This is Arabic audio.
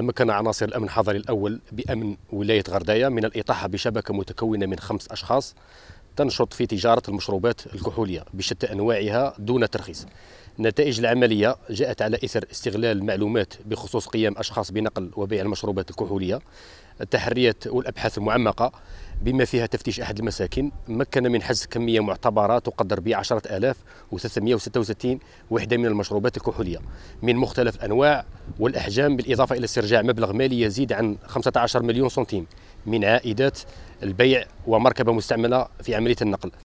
تمكن عناصر الأمن الحضري الأول بأمن ولاية غرداية من الإطاحة بشبكة متكونة من خمس أشخاص تنشط في تجارة المشروبات الكحولية بشتى أنواعها دون ترخيص نتائج العملية جاءت على إثر استغلال المعلومات بخصوص قيام أشخاص بنقل وبيع المشروبات الكحولية التحريات والأبحاث المعمقة بما فيها تفتيش أحد المساكن مكن من حجز كمية معتبرة تقدر ب 10366 وحدة من المشروبات الكحولية من مختلف الأنواع والأحجام بالإضافة إلى استرجاع مبلغ مالي يزيد عن 15 مليون سنتيم من عائدات البيع ومركبة مستعملة في عملية النقل